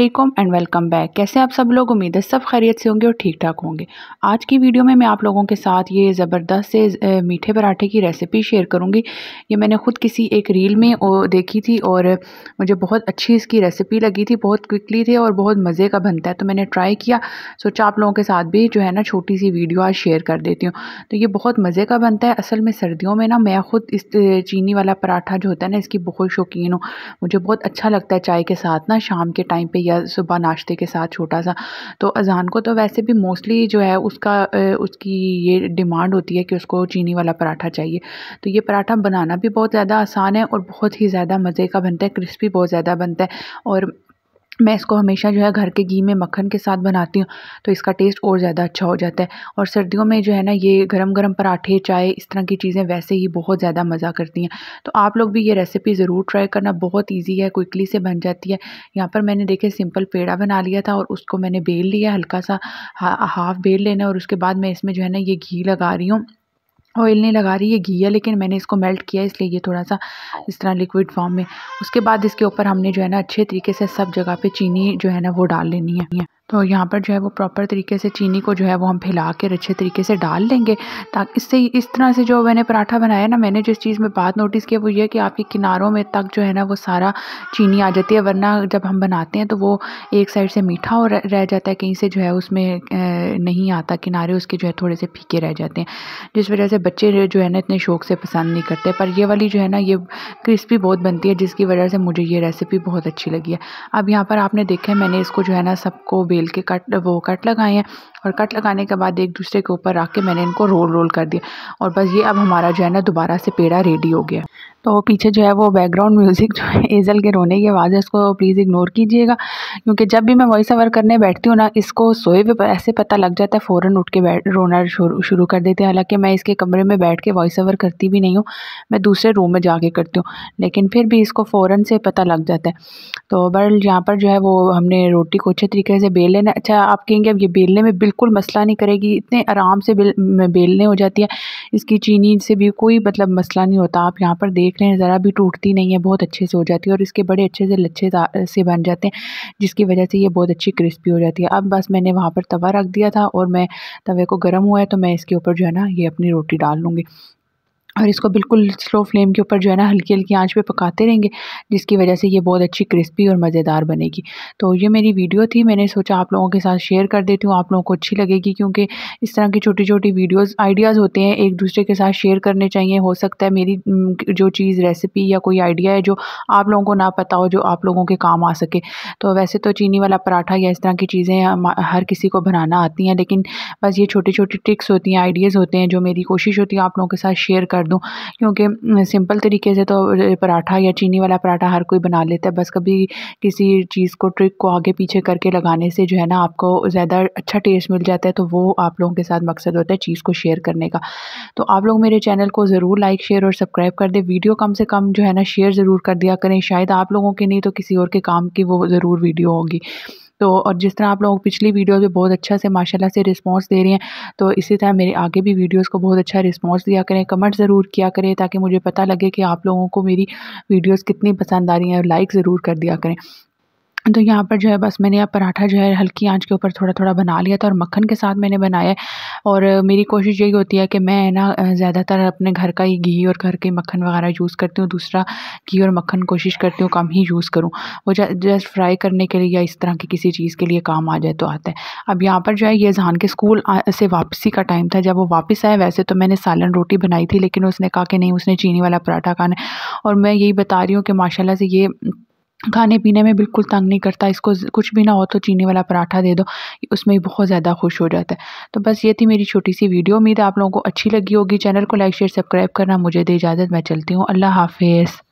अल्लाम and welcome back कैसे आप सब लोग उम्मीद है सब खैरियत से होंगे और ठीक ठाक होंगे आज की वीडियो में मैं आप लोगों के साथ ये ज़बरदस्त से मीठे पराठे की रेसिपी शेयर करूँगी ये मैंने ख़ुद किसी एक रील में देखी थी और मुझे बहुत अच्छी इसकी रेसिपी लगी थी बहुत क्विकली थी और बहुत मज़े का बनता है तो मैंने ट्राई किया सोचा आप लोगों के साथ भी जो है ना छोटी सी वीडियो आज शेयर कर देती हूँ तो ये बहुत मज़े का बनता है असल में सर्दियों में ना मैं ख़ुद इस चीनी वाला पराठा जो होता है ना इसकी बहुत शौकीन हूँ मुझे बहुत अच्छा लगता है चाय के साथ ना शाम के टाइम पर या सुबह नाश्ते के साथ छोटा सा तो अज़ान को तो वैसे भी मोस्टली जो है उसका उसकी ये डिमांड होती है कि उसको चीनी वाला पराठा चाहिए तो ये पराठा बनाना भी बहुत ज़्यादा आसान है और बहुत ही ज़्यादा मज़े का बनता है क्रिस्पी बहुत ज़्यादा बनता है और मैं इसको हमेशा जो है घर के घी में मक्खन के साथ बनाती हूँ तो इसका टेस्ट और ज़्यादा अच्छा हो जाता है और सर्दियों में जो है ना ये गरम गरम पराठे चाय इस तरह की चीज़ें वैसे ही बहुत ज़्यादा मज़ा करती हैं तो आप लोग भी ये रेसिपी ज़रूर ट्राई करना बहुत ईजी है क्विकली से बन जाती है यहाँ पर मैंने देखे सिंपल पेड़ा बना लिया था और उसको मैंने बेल लिया हल्का सा हाफ़ बेल लेना और उसके बाद मैं इसमें जो है ना ये घी लगा रही हूँ ऑयल नहीं लगा रही है घी है लेकिन मैंने इसको मेल्ट किया इसलिए ये थोड़ा सा इस तरह लिक्विड फॉर्म में उसके बाद इसके ऊपर हमने जो है ना अच्छे तरीके से सब जगह पे चीनी जो है ना वो डाल लेनी है तो यहाँ पर जो है वो प्रॉपर तरीके से चीनी को जो है वो हम फैला के अच्छे तरीके से डाल लेंगे ताकि इससे इस तरह से जो मैंने पराठा बनाया ना मैंने जिस चीज़ में बात नोटिस किया वो ये कि आपके किनारों में तक जो है ना वो सारा चीनी आ जाती है वरना जब हम बनाते हैं तो वो एक साइड से मीठा और रह जाता है कहीं से जो है उसमें नहीं आता किनारे उसके जो है थोड़े से फीके रह जाते हैं जिस वजह से बच्चे जो है ना इतने शौक से पसंद नहीं करते पर ये वाली जो है ना ये क्रिस्पी बहुत बनती है जिसकी वजह से मुझे ये रेसिपी बहुत अच्छी लगी है अब यहाँ पर आपने देखा है मैंने इसको जो है ना सबको बेल के कट वो कट लगाए हैं और कट लगाने के बाद एक दूसरे के ऊपर रख के मैंने इनको रोल रोल कर दिया और बस ये अब हमारा जो है ना दोबारा से पेड़ा रेडी हो गया तो पीछे जो है वो बैकग्राउंड म्यूज़िक जो है एजल के रोने की आवाज़ है उसको प्लीज़ इग्नोर कीजिएगा क्योंकि जब भी मैं वॉइस ओवर करने बैठती हूँ ना इसको सोए हुए ऐसे पता लग जाता है फ़ौरन उठ के बैठ रोना शुरू कर देते हैं हालांकि मैं इसके कमरे में बैठ के वॉइस ओवर करती भी नहीं हूँ मैं दूसरे रूम में जाके करती हूँ लेकिन फिर भी इसको फ़ौर से पता लग जाता है तो बर यहाँ पर जो है वो हमने रोटी को अच्छे तरीके से बेल लेना अच्छा आप कहेंगे अब ये बेलने में बिल्कुल मसला नहीं करेगी इतने आराम से बेलने हो जाती है इसकी चीनी से भी कोई मतलब मसला नहीं होता आप यहाँ पर देख देख रहे हैं ज़रा भी टूटती नहीं है बहुत अच्छे से हो जाती है और इसके बड़े अच्छे से लच्छे से बन जाते हैं जिसकी वजह से ये बहुत अच्छी क्रिस्पी हो जाती है अब बस मैंने वहाँ पर तवा रख दिया था और मैं तवे को गर्म हुआ है तो मैं इसके ऊपर जो है ना ये अपनी रोटी डाल लूँगी और इसको बिल्कुल स्लो फ्लेम के ऊपर जो है ना हल्की हल्की आंच पे पकाते रहेंगे जिसकी वजह से ये बहुत अच्छी क्रिस्पी और मज़ेदार बनेगी तो ये मेरी वीडियो थी मैंने सोचा आप लोगों के साथ शेयर कर देती हूँ आप लोगों को अच्छी लगेगी क्योंकि इस तरह की छोटी छोटी वीडियोस आइडियाज़ होते हैं एक दूसरे के साथ शेयर करने चाहिए हो सकता है मेरी जो चीज़ रेसिपी या कोई आइडिया है जो आप लोगों को ना पता हो जो आप लोगों के काम आ सके तो वैसे तो चीनी वाला पराठा या इस तरह की चीज़ें हर किसी को बनाना आती हैं लेकिन बस ये छोटी छोटी ट्रिक्स होती हैं आइडियाज़ होते हैं जो मेरी कोशिश होती है आप लोगों के साथ शेयर कर कर दूँ क्योंकि सिंपल तरीके से तो पराठा या चीनी वाला पराठा हर कोई बना लेता है बस कभी किसी चीज़ को ट्रिक को आगे पीछे करके लगाने से जो है ना आपको ज़्यादा अच्छा टेस्ट मिल जाता है तो वो आप लोगों के साथ मकसद होता है चीज़ को शेयर करने का तो आप लोग मेरे चैनल को ज़रूर लाइक शेयर और सब्सक्राइब कर दें वीडियो कम से कम जो है ना शेयर ज़रूर कर दिया करें शायद आप लोगों के नहीं तो किसी और के काम की वो ज़रूर वीडियो होगी तो और जिस तरह आप लोग पिछली वीडियो में बहुत अच्छा से माशाल्लाह से रिस्पांस दे रही हैं तो इसी तरह मेरे आगे भी वीडियोस को बहुत अच्छा रिस्पांस दिया करें कमेंट ज़रूर किया करें ताकि मुझे पता लगे कि आप लोगों को मेरी वीडियोस कितनी पसंद आ रही हैं और लाइक ज़रूर कर दिया करें तो यहाँ पर जो है बस मैंने यहाँ पराठा जो है हल्की आंच के ऊपर थोड़ा थोड़ा बना लिया था और मक्खन के साथ मैंने बनाया है और मेरी कोशिश यही होती है कि मैं ना ज़्यादातर अपने घर का ही घी और घर के मक्खन वगैरह यूज़ करती हूँ दूसरा घी और मक्खन कोशिश करती हूँ कम ही यूज़ करूँ वो जस्ट फ्राई करने के लिए या इस तरह की किसी चीज़ के लिए काम आ जाए तो आता है अब यहाँ पर जो है ये जहान के स्कूल से वापसी का टाइम था जब वो वापस आया वैसे तो मैंने सालन रोटी बनाई थी लेकिन उसने कहा कि नहीं उसने चीनी वाला पराठा खाना और मैं यही बता रही हूँ कि माशाला से ये खाने पीने में बिल्कुल तंग नहीं करता इसको कुछ भी ना हो तो चीनी वाला पराठा दे दो उसमें बहुत ज़्यादा खुश हो जाता है तो बस ये थी मेरी छोटी सी वीडियो उम्मीद आप लोगों को अच्छी लगी होगी चैनल को लाइक शेयर सब्सक्राइब करना मुझे दे इजाज़त मैं चलती हूँ अल्लाह हाफिज़